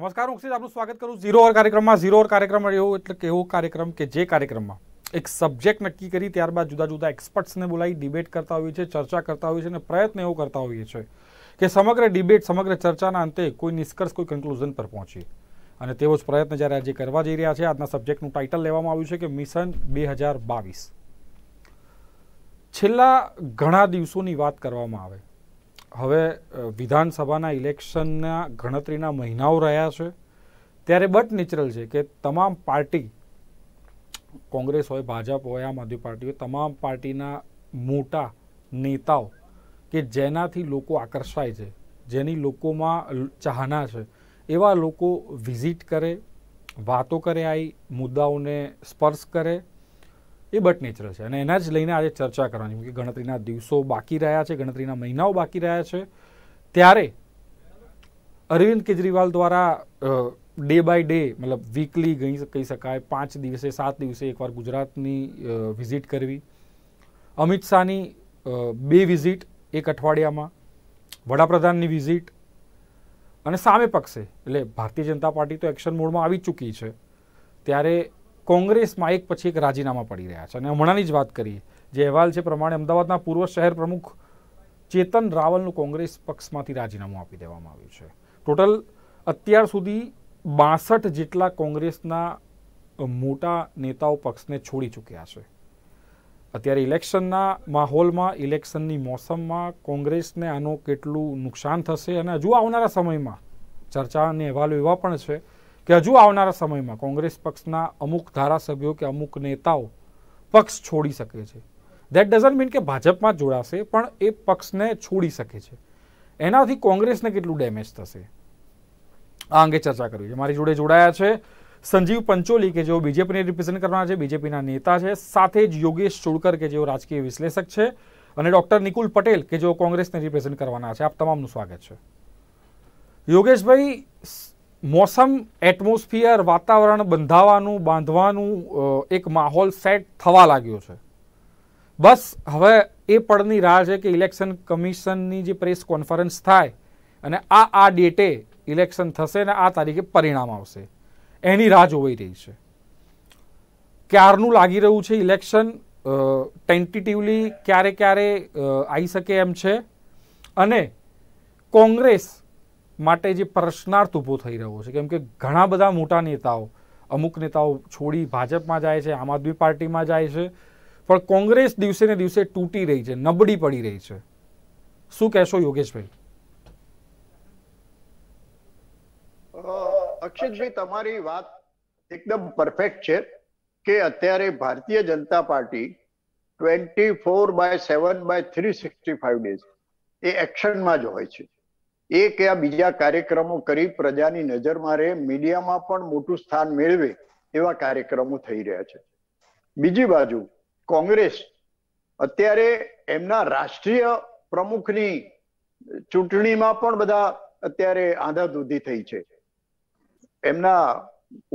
નમસ્કાર હું આપનું સ્વાગત કરું ઝીરો ઓર કાર્યક્રમમાં ઝીરો ઓર કાર્યક્રમ એવો એટલે કે એવો કાર્યક્રમ કે જે કાર્યક્રમમાં એક સબ્જેક્ટ નક્કી કરી ત્યારબાદ જુદા જુદા એક્સપર્ટ્સને બોલાવી ડિબેટ કરતા હોઈએ છીએ ચર્ચા કરતા હોઈએ છીએ અને પ્રયત્ન એવો કરતા હોઈએ છીએ કે સમગ્ર ડિબેટ સમગ્ર ચર્ચાના અંતે કોઈ નિષ્કર્ષ કોઈ કન્ક્લુઝન પર પહોંચીએ અને તેવો જ પ્રયત્ન જ્યારે આજે કરવા જઈ રહ્યા છે આજના સબ્જેક્ટનું ટાઇટલ લેવામાં આવ્યું છે કે મિશન બે છેલ્લા ઘણા દિવસોની વાત કરવામાં આવે હવે વિધાનસભાના ઇલેક્શનના ગણતરીના મહિનાઓ રહ્યા છે ત્યારે બટ નેચરલ છે કે તમામ પાર્ટી કોંગ્રેસ હોય ભાજપ હોય આમ આદમી પાર્ટી હોય તમામ પાર્ટીના મોટા નેતાઓ કે જેનાથી લોકો આકર્ષાય છે જેની લોકોમાં ચાહના છે એવા લોકો વિઝિટ કરે વાતો કરે આવી મુદ્દાઓને સ્પર્શ કરે એ બટનેચર છે અને એના જ લઈને આજે ચર્ચા કરવાની કે ગણતરીના દિવસો બાકી રહ્યા છે ગણતરીના મહિનાઓ બાકી રહ્યા છે ત્યારે અરવિંદ કેજરીવાલ દ્વારા ડે બાય ડે મતલબ વીકલી ગઈ કહી શકાય પાંચ દિવસે સાત દિવસે એકવાર ગુજરાતની વિઝિટ કરવી અમિત શાહની બે વિઝિટ એક અઠવાડિયામાં વડાપ્રધાનની વિઝિટ અને સામે પક્ષે એટલે ભારતીય જનતા પાર્ટી તો એક્શન મોડમાં આવી ચૂકી છે ત્યારે કોંગ્રેસમાં એક પછી એક રાજીનામા પડી રહ્યા છે અને હમણાંની જ વાત કરીએ જે અહેવાલ છે પ્રમાણે અમદાવાદના પૂર્વ શહેર પ્રમુખ ચેતન રાવલનું કોંગ્રેસ પક્ષમાંથી રાજીનામું આપી દેવામાં આવ્યું છે ટોટલ અત્યાર સુધી બાસઠ જેટલા કોંગ્રેસના મોટા નેતાઓ પક્ષને છોડી ચૂક્યા છે અત્યારે ઇલેક્શનના માહોલમાં ઇલેક્શનની મોસમમાં કોંગ્રેસને આનું કેટલું નુકસાન થશે અને હજુ આવનારા સમયમાં ચર્ચા અને અહેવાલો એવા પણ છે કે હજુ આવનારા સમયમાં કોંગ્રેસ પક્ષના અમુક ધારાસભ્યો કે અમુક નેતાઓ પક્ષ છોડી શકે છે દેટ ડઝન્ટ મીન કે ભાજપમાં જોડાશે પણ એ પક્ષને છોડી શકે છે એનાથી કોંગ્રેસને કેટલું ડેમેજ થશે આ અંગે ચર્ચા કરવી છે મારી જોડે જોડાયા છે સંજીવ પંચોલી કે જેઓ બીજેપીને રિપ્રેઝેન્ટ કરવાના છે બીજેપીના નેતા છે સાથે જ યોગેશ ચોડકર કે જેઓ રાજકીય વિશ્લેષક છે અને ડોક્ટર નિકુલ પટેલ કે જેઓ કોંગ્રેસને રિપ્રેઝેન્ટ કરવાના છે આપ તમામનું સ્વાગત છે યોગેશભાઈ મોસમ એટમોસ્ફિયર વાતાવરણ બંધાવાનું બાંધવાનું એક માહોલ સેટ થવા લાગ્યો છે બસ હવે એ પળની રાહ છે કે ઇલેક્શન કમિશનની જે પ્રેસ કોન્ફરન્સ થાય અને આ આ ડેટે ઇલેક્શન થશે અને આ તારીખે પરિણામ આવશે એની રાહ જોવાઈ રહી છે ક્યારનું લાગી રહ્યું છે ઇલેક્શન ટેન્ટેટિવલી ક્યારે ક્યારે આવી શકે એમ છે અને કોંગ્રેસ માટે જે પ્રશ્નાર્થ ઊભો થઈ રહ્યો છે કેમ કે ઘણા બધા મોટા નેતાઓ અમુક નેતાઓ છોડી ભાજપમાં જાય છે આમ આદમી પાર્ટીમાં જાય છે પણ કોંગ્રેસ દિવસે ને દિવસે તૂટી રહી છે નબળી પડી રહી છે શું કહેશો યોગેશભાઈ અક્ષિતભાઈ તમારી વાત એકદમ પરફેક્ટ છે કે અત્યારે Bharatiya Janata party twenty four by seven by three sixty five days એ એક્શનમાં જ હોય છે એ કે આ બીજા કાર્યક્રમો કરી પ્રજાની નજરમાં રહે મીડિયામાં પણ મોટું સ્થાન મેળવે એવા કાર્યક્રમો થઈ રહ્યા છે બીજી બાજુ કોંગ્રેસ અત્યારે એમના રાષ્ટ્રીય પ્રમુખની ચૂંટણીમાં પણ બધા અત્યારે આંધાધૂધી થઈ છે એમના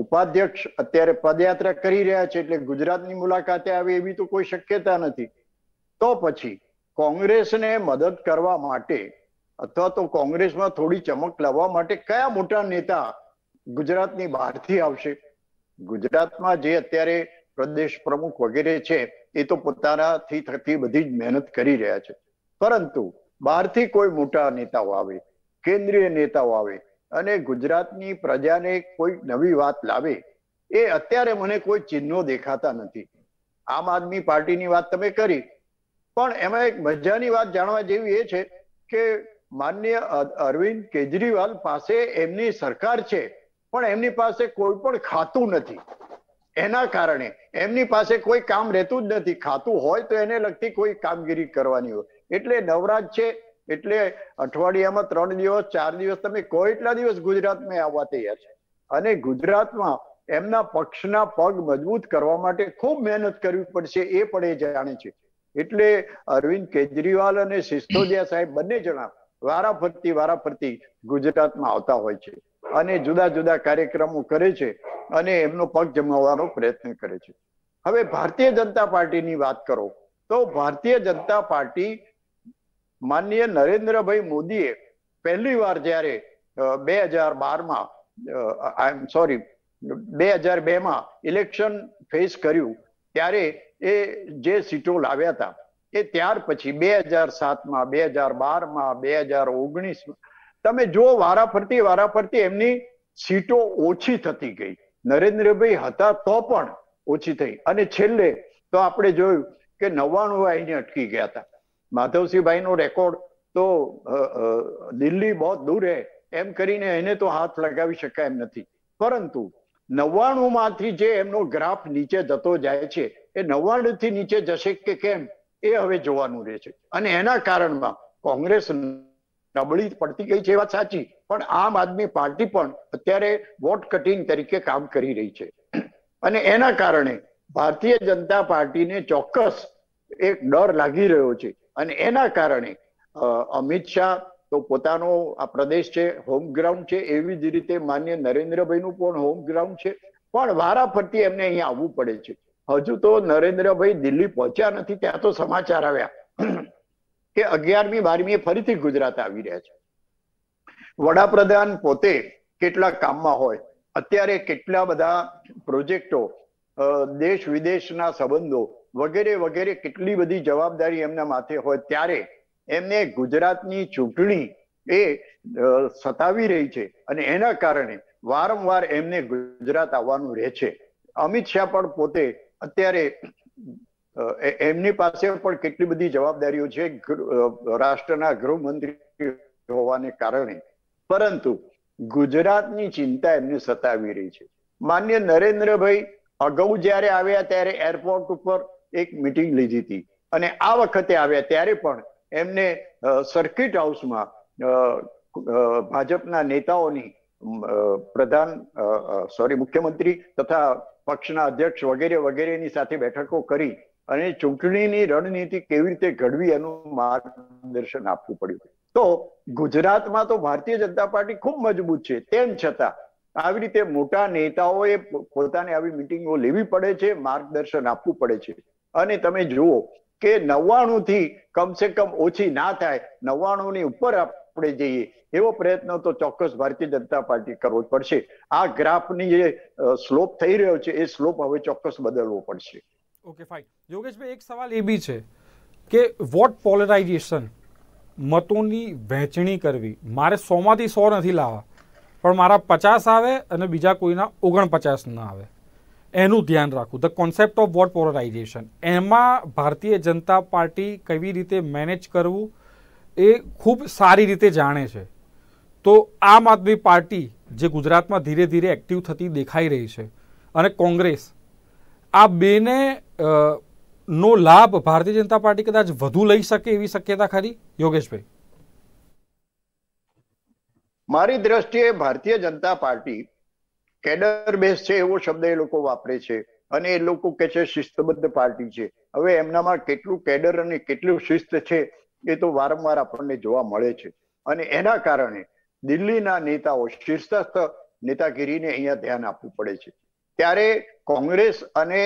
ઉપાધ્યક્ષ અત્યારે પદયાત્રા કરી રહ્યા છે એટલે ગુજરાતની મુલાકાતે આવે એવી તો કોઈ શક્યતા નથી તો પછી કોંગ્રેસને મદદ કરવા માટે અથવા તો કોંગ્રેસમાં થોડી ચમક લાવવા માટે કયા મોટા નેતા ગુજરાતની બહારથી આવશે ગુજરાતમાં જે અત્યારે પ્રદેશ પ્રમુખ વગેરે છે એ તો પોતાનાથી થતી બધી જ મહેનત કરી રહ્યા છે પરંતુ બહારથી કોઈ મોટા નેતાઓ આવે કેન્દ્રીય નેતાઓ આવે અને ગુજરાતની પ્રજાને કોઈ નવી વાત લાવે એ અત્યારે મને કોઈ ચિહ્નો દેખાતા નથી આમ આદમી પાર્ટીની વાત તમે કરી પણ એમાં એક મજાની વાત જાણવા જેવી એ છે કે માન્ય અરવિંદ કેજરીવાલ પાસે એમની સરકાર છે પણ એમની પાસે કોઈ પણ ખાતું નથી એના કારણે એમની પાસે કોઈ કામ રહેતું જ નથી ખાતું હોય તો એને લગતી કોઈ કામગીરી કરવાની હોય એટલે નવરાજ છે એટલે અઠવાડિયામાં ત્રણ દિવસ ચાર દિવસ તમે કોઈ એટલા દિવસ ગુજરાતમાં આવવા તૈયાર છે અને ગુજરાતમાં એમના પક્ષના પગ મજબૂત કરવા માટે ખૂબ મહેનત કરવી પડશે એ પણ એ જાણે છે એટલે અરવિંદ કેજરીવાલ અને સિસોદિયા સાહેબ બંને જણા વારાફરતી વારાફરતી ગુજરાતમાં આવતા હોય છે અને જુદા જુદા કાર્યક્રમો કરે છે અને એમનો પગ જમાવવાનો પ્રયત્ન કરે છે હવે ભારતીય જનતા પાર્ટીની વાત કરો તો ભારતીય જનતા પાર્ટી માનનીય નરેન્દ્રભાઈ મોદીએ પહેલી વાર જ્યારે બે હજાર બારમાં આઈ એમ સોરી બે હજાર બેમાં ઇલેક્શન ફેસ કર્યું ત્યારે એ જે સીટો લાવ્યા હતા કે ત્યાર પછી બે હજાર સાતમાં બે હજાર બારમાં બે હજાર ઓગણીસમાં તમે જો વારા વારાફરતી વારાફરતી એમની સીટો ઓછી થતી ગઈ નરેન્દ્રભાઈ હતા તો પણ ઓછી થઈ અને છેલ્લે તો આપણે જોયું કે નવ્વાણું આવીને અટકી ગયા હતા માધવસિંહભાઈ નો રેકોર્ડ તો દિલ્હી બહુ દૂર હે એમ કરીને એને તો હાથ લગાવી શકાય એમ નથી પરંતુ નવ્વાણું માંથી જે એમનો ગ્રાફ નીચે જતો જાય છે એ નવ્વાણું થી નીચે જશે કે કેમ એ હવે જોવાનું રહે છે અને એના કારણમાં કોંગ્રેસ નબળી પડતી ગઈ છે એ વાત સાચી પણ આમ આદમી પાર્ટી પણ અત્યારે વોટ કટિંગ તરીકે કામ કરી રહી છે અને એના કારણે ભારતીય જનતા પાર્ટીને ચોક્કસ એક ડર લાગી રહ્યો છે અને એના કારણે અમિત શાહ તો પોતાનો આ પ્રદેશ છે હોમ ગ્રાઉન્ડ છે એવી જ રીતે માન્ય નું પણ હોમ ગ્રાઉન્ડ છે પણ વારાફરતી એમને અહીંયા આવવું પડે છે હજુ તો નરેન્દ્રભાઈ દિલ્હી પહોંચ્યા નથી ત્યાં તો સમાચાર આવ્યા કે અગિયારમી બારમી ફરીથી ગુજરાત આવી રહ્યા છે વડાપ્રધાન પોતે કેટલા કામમાં હોય અત્યારે કેટલા બધા પ્રોજેક્ટો દેશ વિદેશના સંબંધો વગેરે વગેરે કેટલી બધી જવાબદારી એમના માથે હોય ત્યારે એમને ગુજરાતની ચૂંટણી એ સતાવી રહી છે અને એના કારણે વારંવાર એમને ગુજરાત આવવાનું રહે છે અમિત શાહ પણ પોતે અત્યારે એમની પાસે પણ કેટલી બધી જવાબદારીઓ છે રાષ્ટ્રના ગૃહમંત્રી હોવાને કારણે પરંતુ ગુજરાતની ચિંતા એમને સતાવી રહી છે માન્ય નરેન્દ્રભાઈ અગાઉ જ્યારે આવ્યા ત્યારે એરપોર્ટ ઉપર એક મીટિંગ લીધી હતી અને આ વખતે આવ્યા ત્યારે પણ એમને સર્કિટ હાઉસમાં ભાજપના નેતાઓની પ્રધાન સોરી મુખ્યમંત્રી તથા પક્ષના અધ્યક્ષ વગેરે વગેરેની સાથે બેઠકો કરી અને ચૂંટણીની રણનીતિ કેવી રીતે ઘડવી એનું માર્ગદર્શન આપવું પડ્યું તો ગુજરાતમાં તો ભારતીય જનતા પાર્ટી ખૂબ મજબૂત છે તેમ છતાં આવી રીતે મોટા નેતાઓએ પોતાને આવી મિટિંગો લેવી પડે છે માર્ગદર્શન આપવું પડે છે અને તમે જુઓ કે નવ્વાણું થી કમસે કમ ઓછી ના થાય નવ્વાણું ની ઉપર આપણે જઈએ એવો પ્રયત્ન તો ચોક્કસ ભારતીય જનતા પાર્ટી કરવો પડશે આ ગ્રાફની જે સ્લોપ થઈ રહ્યો છે એ સ્લોપ હવે ચોક્કસ બદલવો પડશે ઓકે ફાઇન યોગેશભાઈ એક સવાલ એ બી છે કે વોટ પોલરાઇઝેશન મતોની વહેંચણી કરવી મારે સોમાંથી સો નથી લાવવા પણ મારા પચાસ આવે અને બીજા કોઈના ઓગણપચાસ ના આવે એનું ધ્યાન રાખવું the concept of vote polarization એમાં ભારતીય જનતા પાર્ટી કેવી રીતે મેનેજ કરવું એ ખૂબ સારી રીતે જાણે છે તો આમ આદમી પાર્ટી જે ગુજરાતમાં ધીરે ધીરે એક્ટિવ થતી દેખાઈ રહી છે અને કોંગ્રેસ આ બેને નો લાભ ભારતીય જનતા પાર્ટી કદાચ વધુ લઈ શકે એવી શક્યતા ખરી યોગેશભાઈ મારી દ્રષ્ટિએ ભારતીય જનતા પાર્ટી કેડર બેઝ છે એવો શબ્દ એ લોકો વાપરે છે અને એ લોકો કે છે શિસ્તબદ્ધ પાર્ટી છે હવે એમનામાં કેટલું કેડર અને કેટલું શિસ્ત છે એ તો વારંવાર આપણને જોવા મળે છે અને એના કારણે દિલ્હીના નેતાઓ શીર્ષસ્થ નેતાગીરીને અહીંયા ધ્યાન આપવું પડે છે ત્યારે કોંગ્રેસ અને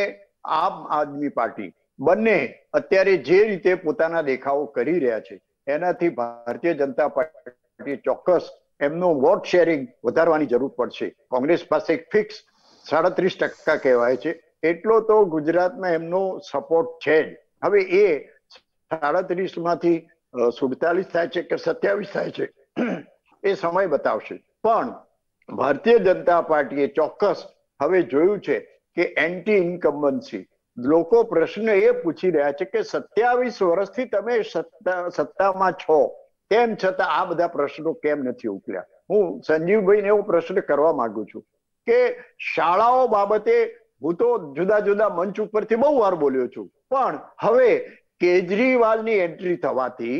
આમ આદમી પાર્ટી બંને અત્યારે જે રીતે પોતાના દેખાવો કરી રહ્યા છે એનાથી ભારતીય જનતા પાર્ટી ચોક્કસ એમનું વોટ શેરિંગ વધારવાની જરૂર પડશે કોંગ્રેસ પાસે ફિક્સ સાડત્રીસ ટકા કહેવાય છે એટલો તો ગુજરાતમાં એમનો સપોર્ટ છે જ હવે એ સાડત્રીસ માંથી સુડતાલીસ થાય છે કે સત્યાવીસ થાય છે એ સમય બતાવશે પણ ભારતીય જનતા પાર્ટીએ ચોક્કસ હવે જોયું છે કે એન્ટી ઇન્કમ્બન્સી લોકો પ્રશ્ન એ પૂછી રહ્યા છે કે સત્યાવીસ વર્ષથી તમે સત્તામાં છો તેમ છતાં આ બધા પ્રશ્નો કેમ નથી ઉકલ્યા હું સંજીવભાઈને એવો પ્રશ્ન કરવા માંગુ છું કે શાળાઓ બાબતે હું તો જુદા જુદા મંચ ઉપરથી બહુ વાર બોલ્યો છું પણ હવે કેજરીવાલ ની એન્ટ્રી થવાથી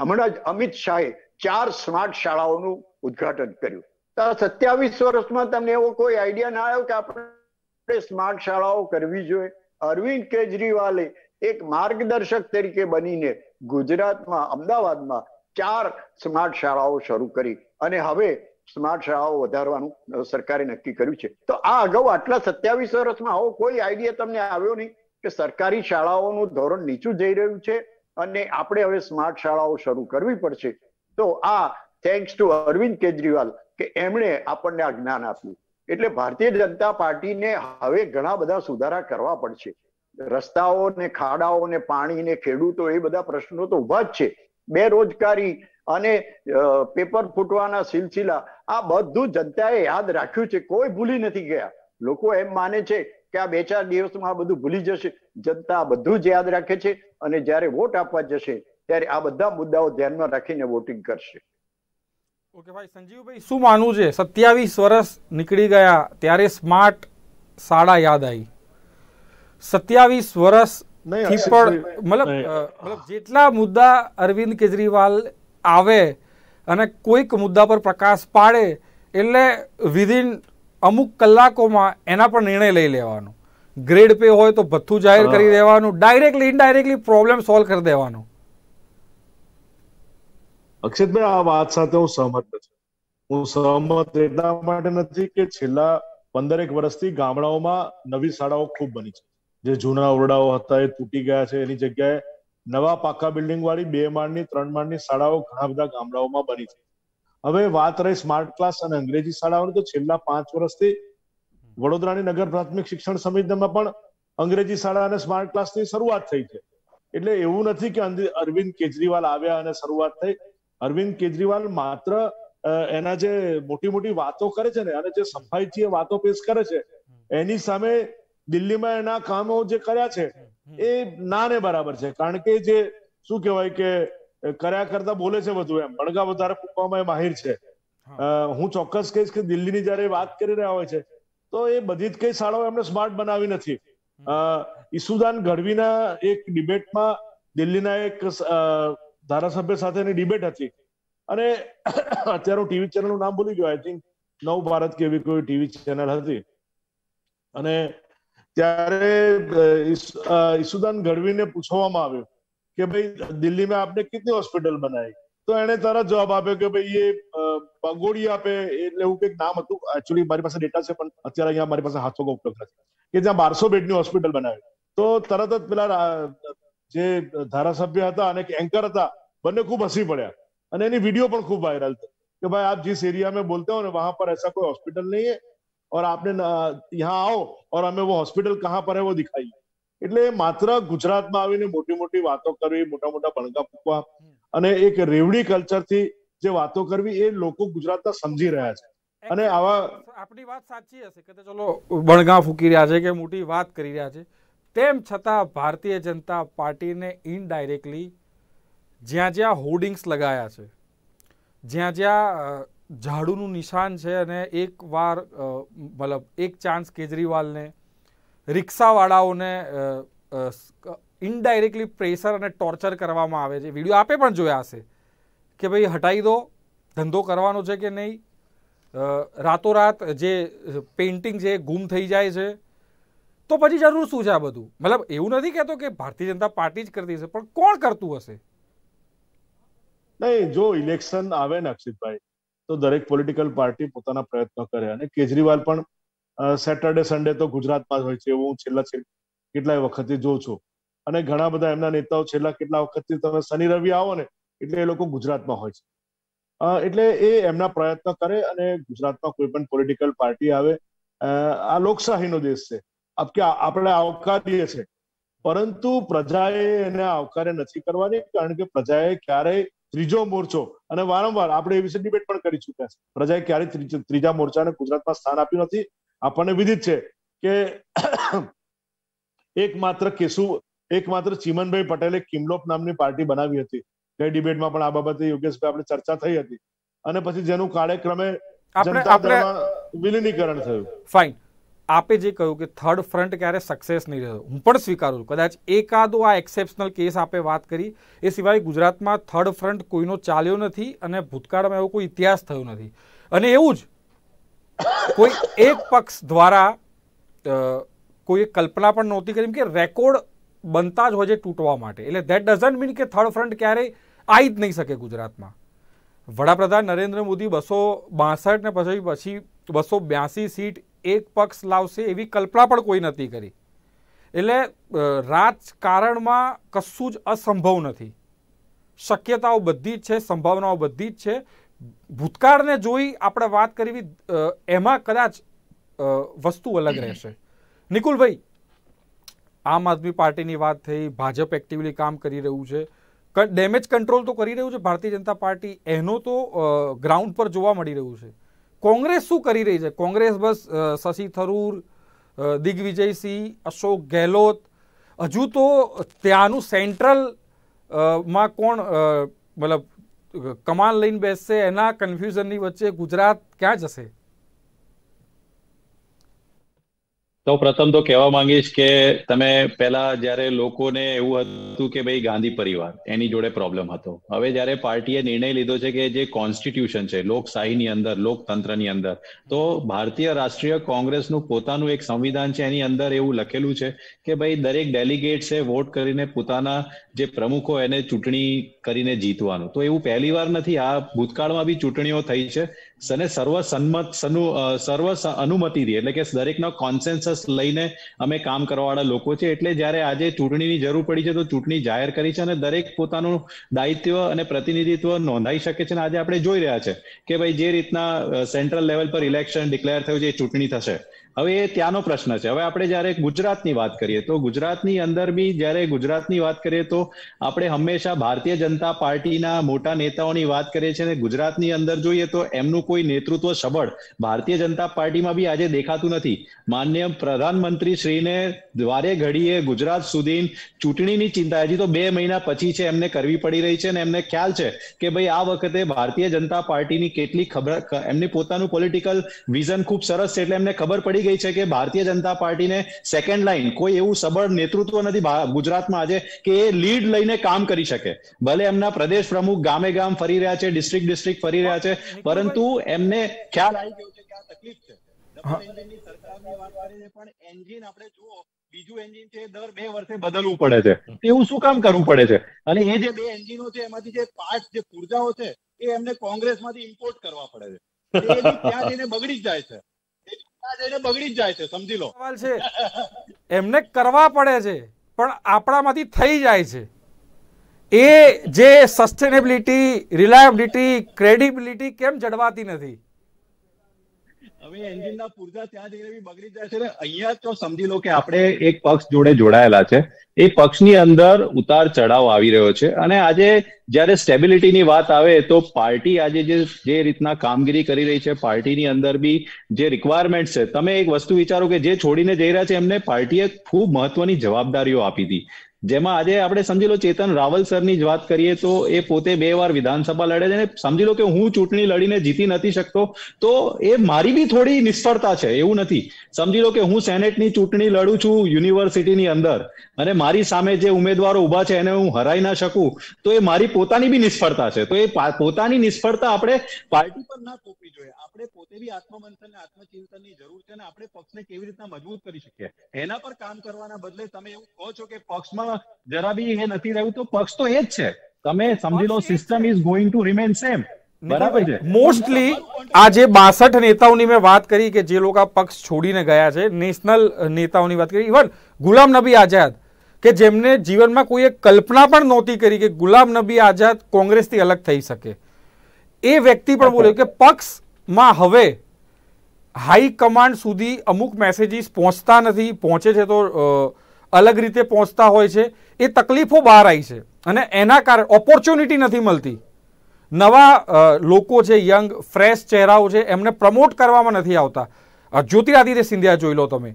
હમણાં જ અમિત શાહે ચાર સ્માર્ટ શાળાઓનું ઉદઘાટન કર્યું તો સત્યાવીસ વર્ષમાં તમને એવો કોઈ આઈડિયા ના આવ્યો કે આપણે સ્માર્ટ શાળાઓ કરવી જોઈએ અરવિંદ કેજરીવાલે એક માર્ગદર્શક તરીકે બનીને ગુજરાતમાં અમદાવાદમાં ચાર સ્માર્ટ શાળાઓ શરૂ કરી અને હવે સ્માર્ટ શાળાઓ વધારવાનું સરકારે નક્કી કર્યું છે તો આ અગાઉ આટલા સત્યાવીસ વર્ષમાં આવો કોઈ આઈડિયા તમને આવ્યો નહીં કે સરકારી શાળાઓનું ધોરણ નીચું જઈ રહ્યું છે અને આપણે હવે સ્માર્ટ શાળાઓ શરૂ કરવી પડશે તો આ થેન્ક્સ ટુ અરવિંદ કેજરીવાલ કે એમણે આપણને આ જ્ઞાન આપ્યું એટલે ભારતીય જનતા પાર્ટીને હવે ઘણા બધા સુધારા કરવા પડશે રસ્તાઓ ને ખાડાઓ ને પાણી ને ખેડૂતો એ બધા પ્રશ્નો તો ઉભા જ છે બેરોજગારી અને પેપર ફૂટવાના સિલસિલા આ બધું જનતાએ યાદ રાખ્યું છે કોઈ ભૂલી નથી ગયા લોકો એમ માને છે કે આ બે ચાર દિવસમાં આ બધું ભૂલી જશે જનતા બધું જ યાદ રાખે છે અને જ્યારે વોટ આપવા જશે ત્યારે આ બધા મુદ્દાઓ ધ્યાનમાં રાખીને વોટિંગ કરશે ઓકે ભાઈ સંજીવભાઈ શું માનવું છે સત્યાવીસ વર્ષ નીકળી ગયા ત્યારે સ્માર્ટ શાળા યાદ આવી સત્યાવીસ વર્ષ થી પણ મતલબ મતલબ જેટલા મુદ્દા અરવિંદ કેજરીવાલ આવે અને કોઈક મુદ્દા પર પ્રકાશ પાડે એટલે વિધિન અમુક કલાકોમાં એના પણ નિર્ણય લઈ લેવાનો ગ્રેડ પે હોય તો ભથ્થું જાહેર કરી દેવાનું ડાયરેક્ટલી ઇનડાયરેક્ટલી પ્રોબ્લેમ સોલ્વ કરી દેવાનો અક્ષિતભાઈ આ વાત સાથે હું સહમત નથી હું સહમત એટલા માટે નથી કે છેલ્લા પંદરેક વર્ષથી ગામડાઓમાં નવી શાળાઓ ખૂબ બની છે જે જૂના ઓરડાઓ હતા એ તૂટી ગયા છે એની જગ્યાએ નવા પાકા બિલ્ડિંગ વાળી બે માળની ત્રણ માળની શાળાઓ ઘણા બધા ગામડાઓમાં બની છે હવે વાત રહી સ્માર્ટ ક્લાસ અને અંગ્રેજી શાળાઓની તો છેલ્લા પાંચ વર્ષથી વડોદરાની નગર પ્રાથમિક શિક્ષણ સમિતિમાં પણ અંગ્રેજી શાળા અને સ્માર્ટ ક્લાસની શરૂઆત થઈ છે એટલે એવું નથી કે અરવિંદ કેજરીવાલ આવ્યા અને શરૂઆત થઈ અરવિંદ કેજરીવાલ માત્ર એના જે મોટી મોટી વાતો કરે છે ને અને જે સફાઈથી વાતો પેશ કરે છે એની સામે દિલ્હીમાં એના કામો જે કર્યા છે એ ના ને બરાબર છે કારણ કે જે શું કહેવાય કે કર્યા કરતા બોલે છે બધું એમ મણગા વધારે ફૂંકવામાં એ માહિર છે હું ચોક્કસ કહીશ કે દિલ્હીની જયારે વાત કરી રહ્યા હોય છે તો એ બધી જ કઈ શાળાઓ એમને સ્માર્ટ બનાવી નથી ઈસુદાન ગઢવીના એક ડિબેટમાં દિલ્હીના એક ધારાસભ્ય સાથેની ડિબેટ હતી અને અત્યારે હું ટીવી ચેનલનું નામ ભૂલી ગયો આઈ થિંક નવ ભારત કે એવી કોઈ ટીવી ચેનલ હતી અને ત્યારે ઈસુદાન ગઢવીને પૂછવામાં આવ્યું કે ભાઈ દિલ્હી મે આપને કેટને હોસ્પિટલ બનાય તો એને તરત જોબ આપ્યો કે ભઈ યે બંગોડિયા પે એટલે ઉક એક નામ હતું એકચ્યુલી મારી પાસે ડેટા છે પણ અત્યારે અહીંયા મારી પાસે હાચોગો ઉપલબ્ધ છે કે જ્યાં 1200 બેડનો હોસ્પિટલ બનાય તો તરત તત પેલા જે ધારાસભ્ય હતા અને એક એન્કર હતા બને ખૂબ હસી પડ્યા અને એની વિડિયો પણ ખૂબ વાયરલ થઈ કે ભાઈ આપ જીસ એરિયા મે બોલતે હો ને વહા પર એસા કોઈ હોસ્પિટલ નહી હે ઓર આપને યહા આવો ઓર અમે વો હોસ્પિટલ કહા પર હે વો દેખાઈ એટલે માત્ર ગુજરાતમાં આવીને મોટી મોટી વાતો કરવી મોટા મોટા ભણકા ફૂંકવા અને એક રેવડી કલ્ચર થી જે વાતો કરવી એ લોકો ગુજરાતમાં સમજી રહ્યા છે અને આવા આપણી વાત સાચી હશે કે ચલો બણગા ફૂકી રહ્યા છે કે મોટી વાત કરી રહ્યા છે તેમ છતાં ભારતીય જનતા પાર્ટીને ઇનડાયરેક્ટલી જ્યાં જ્યાં હોર્ડિંગ્સ લગાયા છે જ્યાં જ્યાં ઝાડુનું નિશાન છે અને એક વાર મતલબ એક ચાન્સ કેજરીવાલને રિક્ષાવાળાઓને ઇનડાયરેક્ટલી પ્રેશર અને ટોર્ચર કરવામાં આવે છે વિડીયો આપે પણ જોયા હશે કે ભાઈ હટાવી દો ધંધો કરવાનો છે કે નહીં રાતોરાત જે પેઇન્ટિંગ છે ગુમ થઈ જાય છે તો પછી જરૂર શું છે આ બધું મતલબ એવું નથી કહેતો કે ભારતીય જનતા પાર્ટી જ કરતી હશે પણ કોણ કરતું હશે નહીં જો ઇલેક્શન આવે ને અક્ષિતભાઈ તો દરેક પોલિટિકલ પાર્ટી પોતાના પ્રયત્નો કરે અને કેજરીવાલ પણ સેટરડે સન્ડે તો ગુજરાતમાં જ હોય છે એવું હું છેલ્લા કેટલાય વખતથી જોઉં છું અને ઘણા બધા એમના નેતાઓ છેલ્લા કેટલા વખતથી તમે શનિ રવિ આવો ને એટલે એ લોકો ગુજરાતમાં હોય છે એટલે એ એમના પ્રયત્ન કરે અને ગુજરાતમાં કોઈ પણ પોલિટિકલ પાર્ટી આવે આ લોકશાહીનો દેશ છે કે આપણે આવકારીએ છે પરંતુ પ્રજાએ એને આવકારે નથી કરવાની કારણ કે પ્રજાએ ક્યારેય ત્રીજો મોરચો અને વારંવાર આપણે એ વિશે ડિબેટ પણ કરી ચુક્યા છે પ્રજાએ ક્યારેય ત્રીજા મોરચાને ગુજરાતમાં સ્થાન આપ્યું નથી આપણને વિદિત છે કે એકમાત્ર કેશુ એકમાત્ર ચીમનભાઈ પટેલે કિમલોપ નામની પાર્ટી બનાવી હતી ગઈ ડિબેટમાં પણ આ બાબતે યોગેશભાઈ આપણે ચર્ચા થઈ હતી અને પછી જેનું કાળેક્રમે વિલીનીકરણ થયું ફાઇન આપે જે કહ્યું કે થર્ડ ફ્રન્ટ ક્યારે સક્સેસ નહીં રહ્યો હું પણ સ્વીકારું છું કદાચ એકાદો આ એક્સેપ્શનલ કેસ આપે વાત કરી એ સિવાય ગુજરાતમાં થર્ડ ફ્રન્ટ કોઈનો ચાલ્યો નથી અને ભૂતકાળમાં એવો કોઈ ઇતિહાસ થયો નથી અને એવું જ કોઈ એક પક્ષ દ્વારા કોઈ કલ્પના પણ નહોતી કરી કે રેકોર્ડ બનતા જ હોય છે તૂટવા માટે એટલે દેટ ડઝન્ટ મીન કે થર્ડ ફ્રન્ટ ક્યારેય આવી જ નહીં શકે ગુજરાતમાં વડાપ્રધાન નરેન્દ્ર મોદી બસો બાસઠ ને પછી પછી બસો બ્યાસી સીટ એક પક્ષ લાવશે એવી કલ્પના પણ કોઈ નથી કરી એટલે રાજકારણમાં કશું જ અસંભવ નથી શક્યતાઓ બધી જ છે સંભાવનાઓ બધી જ છે ભૂતકાળને જોઈ આપણે વાત કરવી એમાં કદાચ વસ્તુ અલગ રહેશે નિકુલભાઈ આમ આદમી પાર્ટીની વાત થઈ ભાજપ એક્ટિવલી કામ કરી રહ્યું છે ડેમેજ કંટ્રોલ તો કરી રહ્યું છે ભારતીય જનતા પાર્ટી એનો તો ગ્રાઉન્ડ પર જોવા મળી રહ્યું છે કોંગ્રેસ શું કરી રહી છે કોંગ્રેસ બસ શશી થરૂર દિગ્વિજયસિંહ અશોક ગેહલોત હજુ તો ત્યાંનું સેન્ટ્રલ માં કોણ મતલબ કમાલ લઈને બેસશે એના કન્ફ્યુઝનની વચ્ચે ગુજરાત ક્યાં જશે તો પ્રથમ તો કહેવા માંગીશ કે તમે પેલા જ્યારે લોકોને એવું હતું કે ભાઈ ગાંધી પરિવાર એની જોડે પ્રોબ્લેમ હતો હવે જ્યારે પાર્ટીએ નિર્ણય લીધો છે કે જે કોન્સ્ટિટ્યુશન છે લોકશાહીની અંદર લોકતંત્રની અંદર તો ભારતીય રાષ્ટ્રીય કોંગ્રેસનું પોતાનું એક સંવિધાન છે એની અંદર એવું લખેલું છે કે ભાઈ દરેક ડેલિગેટ્સે વોટ કરીને પોતાના જે પ્રમુખો એને ચૂંટણી કરીને જીતવાનું તો એવું પહેલી વાર નથી આ ભૂતકાળમાં બી ચૂંટણીઓ થઈ છે સને સર્વ સંમત સનુ સર્વ અનુમતિથી એટલે કે દરેકનો કોન્સેન્સસ લઈને અમે કામ કરવાવાળા લોકો છે એટલે જ્યારે આજે ચૂંટણીની જરૂર પડી છે તો ચૂંટણી જાહેર કરી છે અને દરેક પોતાનું દાયિત્વ અને પ્રતિનિધિત્વ નોંધાઈ શકે છે અને આજે આપણે જોઈ રહ્યા છે કે ભાઈ જે રીતના સેન્ટ્રલ લેવલ પર ઇલેક્શન ડિક્લેર થયું છે એ ચૂંટણી થશે હવે એ ત્યાંનો પ્રશ્ન છે હવે આપણે જ્યારે ગુજરાતની વાત કરીએ તો ગુજરાતની અંદર બી જ્યારે ગુજરાતની વાત કરીએ તો આપણે હંમેશા ભારતીય જનતા પાર્ટીના મોટા નેતાઓની વાત કરીએ છીએ અને ગુજરાતની અંદર જોઈએ તો એમનું કોઈ નેતૃત્વ સબળ ભારતીય જનતા પાર્ટીમાં બી આજે દેખાતું નથી માન્ય પ્રધાનમંત્રી શ્રીને દ્વારે ઘડીએ ગુજરાત સુધી ચૂંટણીની ચિંતા હજી તો બે મહિના પછી છે એમને કરવી પડી રહી છે અને એમને ખ્યાલ છે કે ભાઈ આ વખતે ભારતીય જનતા પાર્ટીની કેટલી ખબર એમની પોતાનું પોલિટિકલ વિઝન ખૂબ સરસ છે એટલે એમને ખબર પડી નીકળી ગઈ છે કે ભારતીય જનતા પાર્ટીને સેકન્ડ લાઇન કોઈ એવું સબળ નેતૃત્વ નથી ગુજરાતમાં આજે કે એ લીડ લઈને કામ કરી શકે ભલે એમના પ્રદેશ પ્રમુખ ગામે ગામ ફરી રહ્યા છે ડિસ્ટ્રિક્ટ ડિસ્ટ્રિક્ટ ફરી રહ્યા છે પરંતુ એમને ખ્યાલ આવી ગયો છે કે આ તકલીફ છે સરકારની વાત દર બે વર્ષે બદલવું પડે છે એવું શું કામ કરવું પડે છે અને એ જે બે એન્જિનો છે એમાંથી જે પાર્ટ જે પુર્જાઓ છે એ એમને કોંગ્રેસમાંથી બગડી જાય છે બગડી જ જાય છે સમજી લો સવાલ છે એમને કરવા પડે છે પણ આપણામાંથી થઈ જાય છે એ જે સસ્ટેનેબિલિટી રિલાયબિલિટી ક્રેડિબિલિટી કેમ જળવાતી નથી હવે એન્જિનના પુરજા ત્યાં જઈને બી બગડી જાય છે ને અહીંયા તો સમજી લો કે આપણે એક પક્ષ જોડે જોડાયેલા છે એ પક્ષની અંદર ઉતાર ચઢાવ આવી રહ્યો છે અને આજે જ્યારે સ્ટેબિલિટીની વાત આવે તો પાર્ટી આજે જે જે રીતના કામગીરી કરી રહી છે પાર્ટીની અંદર બી જે રિક્વાયરમેન્ટ છે તમે એક વસ્તુ વિચારો કે જે છોડીને જઈ રહ્યા છે એમને પાર્ટીએ ખૂબ મહત્વની જવાબદારીઓ આપી હતી જેમાં આજે આપણે સમજી લો ચેતન રાવલ સરની જ વાત કરીએ તો એ પોતે બે વાર વિધાનસભા લડે છે અને સમજી લો કે હું ચૂંટણી લડીને જીતી નથી શકતો તો એ મારી બી થોડી નિષ્ફળતા છે એવું નથી સમજી લો કે હું સેનેટની ચૂંટણી લડું છું યુનિવર્સિટીની અંદર અને મારી સામે જે ઉમેદવારો ઉભા છે એને હું હરાઈ ના શકું તો એ મારી પોતાની બી નિષ્ફળતા છે તો એ પોતાની નિષ્ફળતા આપણે પાર્ટી પર ના થોપવી જોઈએ આપણે પોતે બી આત્મમંથન ને આત્મચિંતનની જરૂર છે અને આપણે પક્ષને કેવી રીતના મજબૂત કરી શકીએ એના પર કામ કરવાના બદલે તમે એવું કહો છો કે પક્ષમાં જરા બી એ નથી રહ્યું તો પક્ષ તો એ જ છે તમે સમજી લો system is going to remain same mostly આ જે બાસઠ નેતાઓની મેં વાત કરી કે જે લોકો પક્ષ છોડીને ગયા છે નેશનલ નેતાઓની વાત કરી ઇવન ગુલામ નબી આઝાદ કે જેમને જીવનમાં કોઈએ કલ્પના પણ નહોતી કરી કે ગુલામ નબી આઝાદ કોંગ્રેસથી અલગ થઈ શકે એ વ્યક્તિ પણ બોલ્યો કે પક્ષ માં હવે હાઈ કમાન્ડ સુધી અમુક મેસેજીસ પહોંચતા નથી પહોંચે છે તો અલગ રીતે પહોંચતા હોય છે એ તકલીફો બહાર આવી છે અને એના કારણે ઓપોર્ચ્યુનિટી નથી મળતી નવા લોકો છે યંગ ફ્રેશ ચહેરાઓ છે એમને પ્રમોટ કરવામાં નથી આવતા જ્યોતિરાદિત્ય સિંધિયા જોઈ લો તમે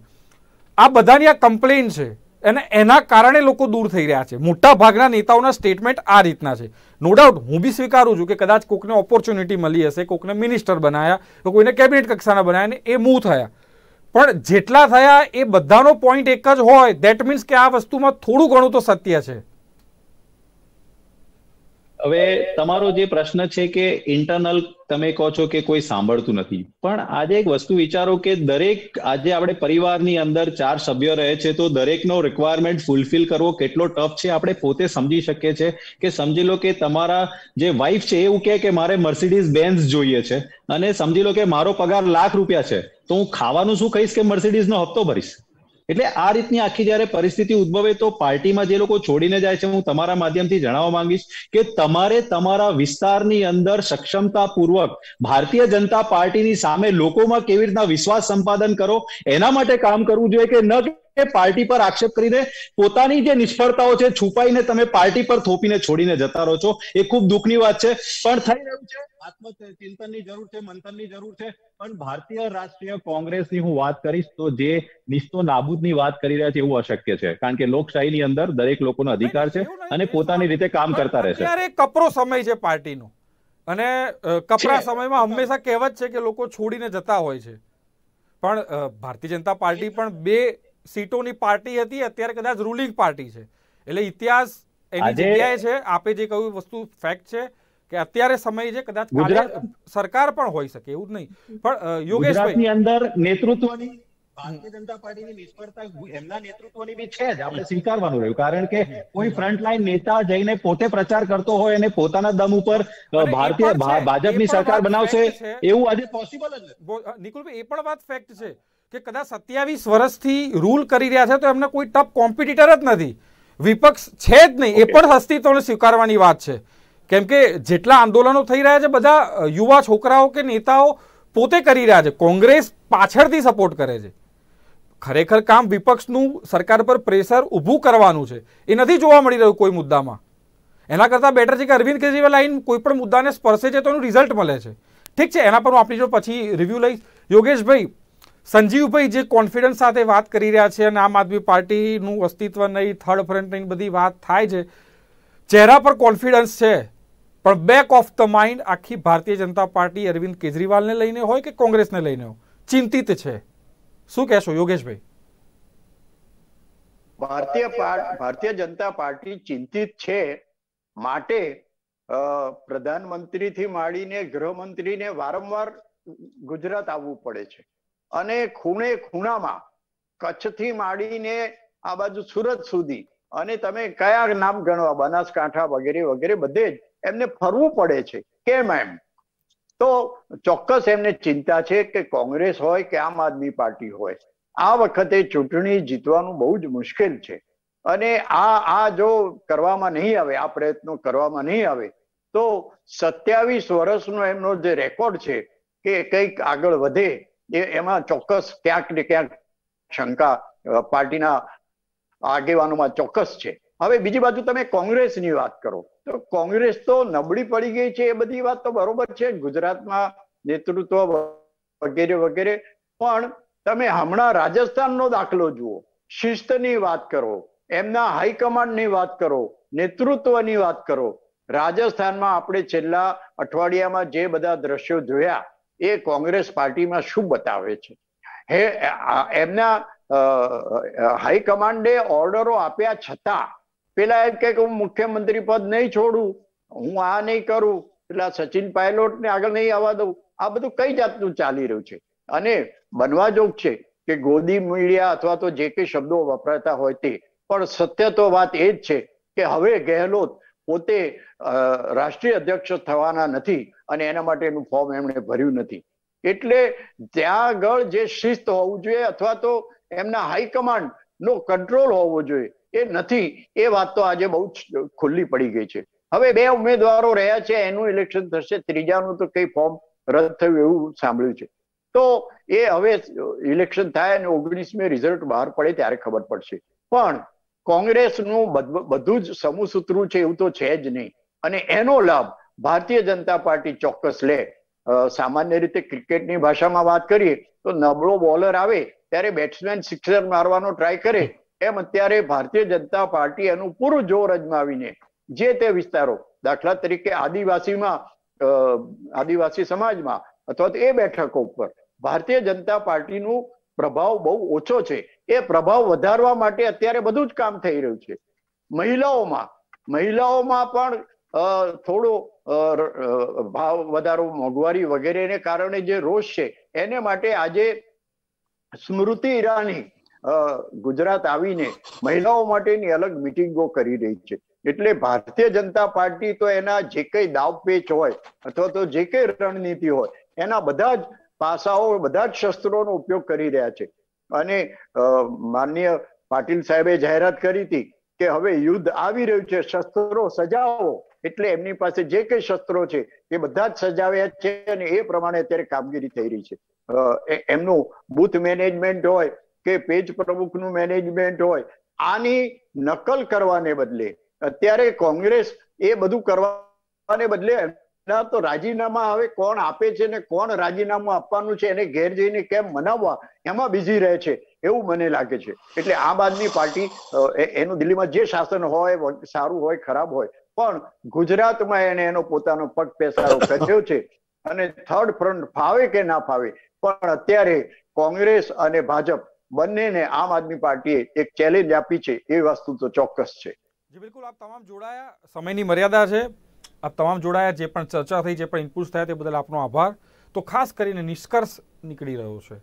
આ બધાની આ કમ્પ્લેન છે અને એના કારણે લોકો દૂર થઈ રહ્યા છે મોટા ભાગના નેતાઓના સ્ટેટમેન્ટ આ રીતના છે નો ડાઉટ હું બી સ્વીકારું છું કે કદાચ કોકને ઓપોર્ચ્યુનિટી મળી હશે કોકને મિનિસ્ટર બનાયા તો કોઈને કેબિનેટ કક્ષાના બનાયા ને એ મૂવ થયા પણ જેટલા થયા એ બધાનો પોઈન્ટ એક જ હોય દેટ મીન્સ કે આ વસ્તુમાં થોડું ઘણું તો સત્ય છે હવે તમારો જે પ્રશ્ન છે કે ઇન્ટરનલ તમે કહો છો કે કોઈ સાંભળતું નથી પણ આજે એક વસ્તુ વિચારો કે દરેક આજે આપણે પરિવારની અંદર ચાર સભ્યો રહે છે તો દરેકનો રિક્વાયરમેન્ટ ફૂલફિલ કરવો કેટલો ટફ છે આપણે પોતે સમજી શકીએ છીએ કે સમજી લો કે તમારા જે વાઈફ છે એવું કહે કે મારે મર્સિડીઝ બેન્ઝ જોઈએ છે અને સમજી લો કે મારો પગાર લાખ રૂપિયા છે તો હું ખાવાનું શું કહીશ કે મર્સિડીઝનો હપ્તો ભરીશ એટલે આ રીતની આખી જ્યારે પરિસ્થિતિ ઉદ્ભવે તો પાર્ટીમાં જે લોકો છોડીને જાય છે હું તમારા માધ્યમથી જણાવવા માંગીશ કે તમારે તમારા વિસ્તારની અંદર સક્ષમતાપૂર્વક ભારતીય જનતા પાર્ટીની સામે લોકોમાં કેવી રીતના વિશ્વાસ સંપાદન કરો એના માટે કામ કરવું જોઈએ કે ન કે પાર્ટી પર આક્ષેપ કરીને પોતાની જે નિષ્ફળતાઓ છે છુપાઈને તમે પાર્ટી પર થોપીને છોડીને જતા રહો છો એ ખૂબ દુઃખની વાત છે પણ થઈ રહ્યું છે આત્મચિંતનની જરૂર છે મંથનની જરૂર છે પણ ભારતીય રાષ્ટ્રીય કોંગ્રેસની હું વાત કરીશ તો જે નિસ્તો નાબૂદની વાત કરી રહ્યા છે એવું અશક્ય છે કારણ કે લોકશાહીની અંદર દરેક લોકોનો અધિકાર છે અને પોતાની રીતે કામ કરતા રહેશે અત્યારે કપરો સમય છે પાર્ટીનો અને કપરા સમયમાં હંમેશા કહેવત છે કે લોકો છોડીને જતા હોય છે પણ ભારતીય જનતા પાર્ટી પણ બે સીટોની પાર્ટી હતી અત્યારે કદાચ રૂલિંગ પાર્ટી છે એટલે ઇતિહાસ એની જગ્યાએ છે આપે જે કહ્યું વસ્તુ ફેક્ટ છે કે અત્યારે સમય છે કદાચ સરકાર પણ હોઈ શકે એવું નહીં પણ યોગેશભાઈ અંદર નેતૃત્વની ભારતીય જનતા પાર્ટીની નિષ્ફળતા એમના નેતૃત્વની બી છે જ આપણે સ્વીકારવાનું રહ્યું કારણ કે કોઈ ફ્રન્ટ નેતા જઈને પોતે પ્રચાર કરતો હોય અને પોતાના દમ ઉપર ભારતીય ભાજપની સરકાર બનાવશે એવું આજે પોસિબલ જ નથી નિકુલભાઈ એ પણ વાત ફેક્ટ છે કે કદાચ સત્યાવીસ વર્ષથી રૂલ કરી રહ્યા છે તો એમને કોઈ ટપ કોમ્પિટિટર જ નથી વિપક્ષ છે જ નહીં એ પણ અસ્તિત્વને સ્વીકારવાની વાત છે કેમ કે જેટલા આંદોલનો થઈ રહ્યા છે બધા યુવા છોકરાઓ કે નેતાઓ પોતે કરી રહ્યા છે કોંગ્રેસ પાછળથી સપોર્ટ કરે છે ખરેખર કામ વિપક્ષનું સરકાર પર પ્રેશર ઊભું કરવાનું છે એ નથી જોવા મળી રહ્યું કોઈ મુદ્દામાં એના કરતાં બેટર છે કે અરવિંદ કેજરીવાલ કોઈ પણ મુદ્દાને સ્પર્શે છે તો એનું રિઝલ્ટ મળે છે ઠીક છે એના પર હું આપણી જો પછી રિવ્યૂ લઈશ યોગેશભાઈ સંજીવભાઈ જે કોન્ફિડન્સ સાથે વાત કરી રહ્યા છે અને આમ આદમી પાર્ટીનું અસ્તિત્વ નહીં થર્ડ ફ્રન્ટ નહીં બધી વાત થાય છે ચહેરા પર કોન્ફિડન્સ છે પણ બેક ઓફ ધ માઇન્ડ આખી ભારતીય જનતા પાર્ટી અરવિંદ કેજરીવાલને લઈને હોય કે કોંગ્રેસને લઈને હોય ચિંતિત છે શું કહેશો યોગેશભાઈ ભારતીય ભારતીય જનતા પાર્ટી ચિંતિત છે માટે પ્રધાનમંત્રીથી માંડીને ગૃહમંત્રીને વારંવાર ગુજરાત આવવું પડે છે અને ખૂણે ખૂણામાં કચ્છ થી માંડીને આ બાજુ સુરત સુધી અને તમે કયા નામ ગણવા બનાસકાંઠા વગેરે વગેરે બધે જ એમને ફરવું પડે છે કેમ એમ તો ચોક્કસ એમને ચિંતા છે કે કોંગ્રેસ હોય કે આમ આદમી પાર્ટી હોય આ વખતે ચૂંટણી જીતવાનું બહુ જ મુશ્કેલ છે અને આ આ જો કરવામાં નહીં આવે આ પ્રયત્નો કરવામાં નહીં આવે તો સત્યાવીસ વર્ષનો એમનો જે રેકોર્ડ છે કે કંઈક આગળ વધે એ એમાં ચોક્કસ ક્યાંક ને ક્યાંક શંકા પાર્ટીના આગેવાનોમાં ચોક્કસ છે હવે બીજી બાજુ તમે કોંગ્રેસની વાત કરો તો કોંગ્રેસ તો નબળી પડી ગઈ છે એ બધી વાત તો બરોબર છે ગુજરાતમાં નેતૃત્વ વગેરે વગેરે પણ તમે હમણાં રાજસ્થાનનો દાખલો જુઓ શિસ્તની વાત કરો એમના હાઈકમાન્ડની વાત કરો નેતૃત્વની વાત કરો રાજસ્થાનમાં આપણે છેલ્લા અઠવાડિયામાં જે બધા દ્રશ્યો જોયા એ કોંગ્રેસ પાર્ટીમાં શું બતાવે છે હે એમના હાઈકમાન્ડે ઓર્ડરો આપ્યા છતાં પેલા એમ કે હું મુખ્યમંત્રી પદ નહીં છોડું હું આ નહીં કરું એટલે સચિન પાયલોટ ને આગળ નહીં આવવા દઉં આ બધું કઈ જાતનું ચાલી રહ્યું છે અને બનવા જોગ છે કે ગોદી મીડિયા અથવા તો જે કે શબ્દો વપરાતા હોય તે પણ સત્ય તો વાત એ જ છે કે હવે ગેહલોત પોતે રાષ્ટ્રીય અધ્યક્ષ થવાના નથી અને એના માટેનું ફોર્મ એમણે ભર્યું નથી એટલે ત્યાં આગળ જે શિસ્ત હોવું જોઈએ અથવા તો એમના હાઈકમાન્ડ નો કંટ્રોલ હોવો જોઈએ એ નથી એ વાત તો આજે બહુ ખુલ્લી પડી ગઈ છે હવે બે ઉમેદવારો રહ્યા છે એનું ઇલેક્શન થશે ત્રીજાનું તો કઈ ફોર્મ રદ થયું એવું સાંભળ્યું છે તો એ હવે ઇલેક્શન થાય અને ઓગણીસમી રિઝલ્ટ બહાર પડે ત્યારે ખબર પડશે પણ કોંગ્રેસનું બધું જ સમૂહસૂત્રું છે એવું તો છે જ નહીં અને એનો લાભ ભારતીય જનતા પાર્ટી ચોક્કસ લે સામાન્ય રીતે ક્રિકેટની ભાષામાં વાત કરીએ તો નબળો બોલર આવે ત્યારે બેટ્સમેન સિક્સર મારવાનો ટ્રાય કરે એમ અત્યારે ભારતીય જનતા પાર્ટી એનું પૂરું જોર અજમાવીને જે તે વિસ્તારો દાખલા તરીકે આદિવાસીમાં આદિવાસી સમાજમાં અથવા તો એ બેઠકો ઉપર ભારતીય જનતા પાર્ટીનું પ્રભાવ બહુ ઓછો છે એ પ્રભાવ વધારવા માટે અત્યારે બધું જ કામ થઈ રહ્યું છે મહિલાઓમાં મહિલાઓમાં પણ થોડો ભાવ વધારો મોંઘવારી વગેરેને કારણે જે રોષ છે એને માટે આજે સ્મૃતિ ઈરાની ગુજરાત આવીને મહિલાઓ માટેની અલગ મિટિંગો કરી રહી છે એટલે ભારતીય જનતા પાર્ટી તો એના જે કઈ દાવપેચ હોય અથવા તો જે કઈ રણનીતિ હોય એના બધા જ પાસાઓ બધા જ શસ્ત્રોનો ઉપયોગ કરી રહ્યા છે અને માન્ય પાટીલ સાહેબે જાહેરાત કરી હતી કે હવે યુદ્ધ આવી રહ્યું છે શસ્ત્રો સજાવો એટલે એમની પાસે જે કઈ શસ્ત્રો છે એ બધા જ સજાવ્યા છે અને એ પ્રમાણે અત્યારે કામગીરી થઈ રહી છે એમનું બુથ મેનેજમેન્ટ હોય કે પેજ પ્રમુખનું મેનેજમેન્ટ હોય આની નકલ કરવાને બદલે અત્યારે કોંગ્રેસ એ બધું કરવાને બદલે ના તો રાજીનામા હવે કોણ આપે છે ને કોણ રાજીનામું આપવાનું છે એને ઘેર જઈને કેમ મનાવવા એમાં બીજી રહે છે એવું મને લાગે છે એટલે આમ આદમી પાર્ટી એનું દિલ્હીમાં જે શાસન હોય સારું હોય ખરાબ હોય પણ ગુજરાતમાં એને એનો પોતાનો પગ પેસારો કર્યો છે અને થર્ડ ફ્રન્ટ ફાવે કે ના ફાવે પણ અત્યારે કોંગ્રેસ અને ભાજપ બંનેને આમ આદમી પાર્ટીએ એક ચેલેન્જ આપી છે એ વસ્તુ તો ચોક્કસ છે જી બિલકુલ આપ તમામ જોડાયા સમયની મર્યાદા છે આપ તમામ જોડાયા જે પણ ચર્ચા થઈ જે પણ ઇનપુટ્સ થયા તે બદલ આપનો આભાર તો ખાસ કરીને નિષ્કર્ષ નીકળી રહ્યો છે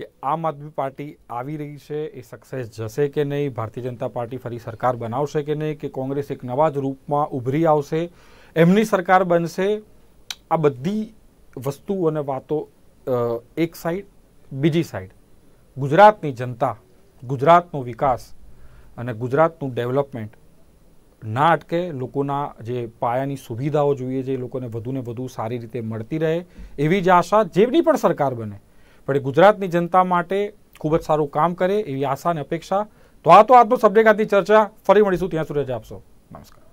કે આમ આદમી પાર્ટી આવી રહી છે એ સક્સેસ જશે કે નહીં ભારતીય જનતા પાર્ટી ફરી સરકાર બનાવશે કે નહીં કે કોંગ્રેસ એક નવા જ રૂપમાં ઉભરી આવશે એમની સરકાર બનશે આ બધી વસ્તુ અને વાતો એક સાઈડ બીજી સાઈડ ગુજરાતની જનતા ગુજરાતનો વિકાસ અને ગુજરાતનું ડેવલપમેન્ટ ના અટકે લોકોના જે પાયાની સુવિધાઓ જોઈએ છે એ લોકોને વધુને વધુ સારી રીતે મળતી રહે એવી જ આશા જેની પણ સરકાર બને પણ ગુજરાતની જનતા માટે ખૂબ જ સારું કામ કરે એવી આશા અને અપેક્ષા તો આ તો આજનો સબ્જેક્ટ આજની ચર્ચા ફરી મળીશું ત્યાં સુધી રજા આપશો નમસ્કાર